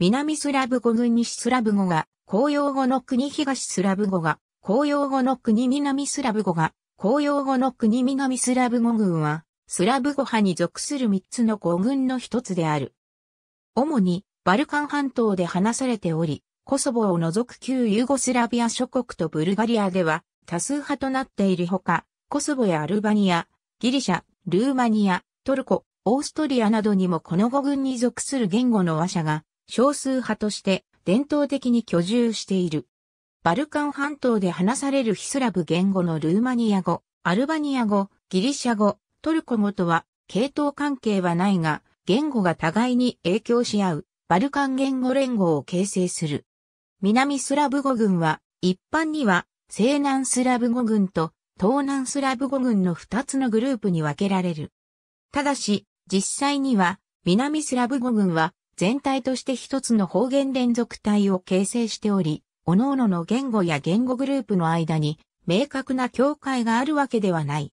南スラブ語群西スラブ語が、公用語の国東スラブ語が、公用語の国南スラブ語が、公用語の国南スラブ語群は、スラブ語派に属する三つの語群の一つである。主に、バルカン半島で話されており、コソボを除く旧ユーゴスラビア諸国とブルガリアでは、多数派となっているほか、コソボやアルバニア、ギリシャ、ルーマニア、トルコ、オーストリアなどにもこの語群に属する言語の話者が少数派として伝統的に居住している。バルカン半島で話されるヒスラブ言語のルーマニア語、アルバニア語、ギリシャ語、トルコ語とは系統関係はないが、言語が互いに影響し合う、バルカン言語連合を形成する。南スラブ語群は、一般には、西南スラブ語群と東南スラブ語群の2つのグループに分けられる。ただし、実際には、南スラブ語群は、全体として一つの方言連続体を形成しており、各々の言語や言語グループの間に明確な境界があるわけではない。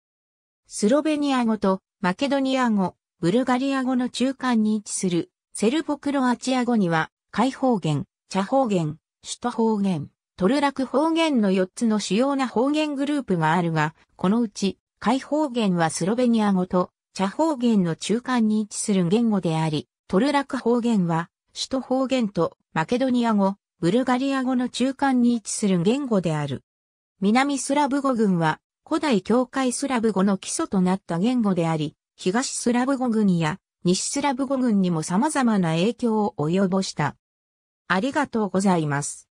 スロベニア語とマケドニア語、ブルガリア語の中間に位置するセルボクロアチア語には、開方言、茶方言、首都方言、トルラク方言の4つの主要な方言グループがあるが、このうち、開方言はスロベニア語と茶方言の中間に位置する言語であり、トルラク方言は、首都方言とマケドニア語、ブルガリア語の中間に位置する言語である。南スラブ語群は、古代境界スラブ語の基礎となった言語であり、東スラブ語群や西スラブ語群にも様々な影響を及ぼした。ありがとうございます。